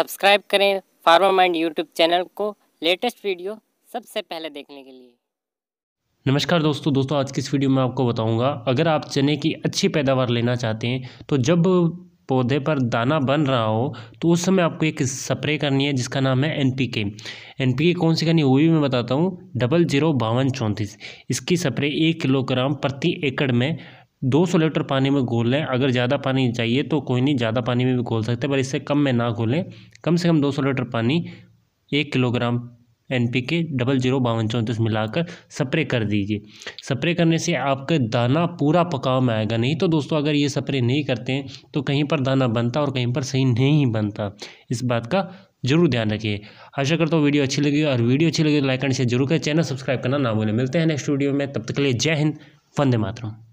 subscribe करें pharma mind YouTube channel को latest video सबसे पहले देखने के लिए नमस्कार दोस्तों दोस्तों आज की इस वीडियो में आपको बताऊंगा अगर आप चने की अच्छी पैदावार लेना चाहते हैं तो जब पौधे पर दाना बन रहा हो तो उस समय आपको एक स्प्रे करनी है जिसका नाम है एनपीके एनपीके कौन सी करनी है वो भी मैं बताता हूँ डबल जीरो बावन चौंतीस इसकी स्प्रे एक किलोग्राम प्रति एकड़ में 200 लीटर पानी में घोल लें अगर ज़्यादा पानी चाहिए तो कोई नहीं ज़्यादा पानी में भी घोल सकते हैं पर इससे कम में ना घोलें कम से कम 200 लीटर पानी एक kilogram N P K double zero बावन चौंतीस मिलाकर स्प्रे कर दीजिए स्प्रे करने से आपका दाना पूरा पकाव में आएगा नहीं तो दोस्तों अगर ये स्प्रे नहीं करते हैं तो कहीं पर दाना बनता और कहीं पर सही नहीं बनता इस बात का जरूर ध्यान रखिए आशा करता हूँ वीडियो अच्छी लगी और वीडियो अच्छी लगी तो लाइक एंड शेयर जरूर करें चैनल सब्सक्राइब करना ना भूलें मिलते हैं नेक्स्ट वीडियो में तब तक के लिए जय हिंद वंदे मातरम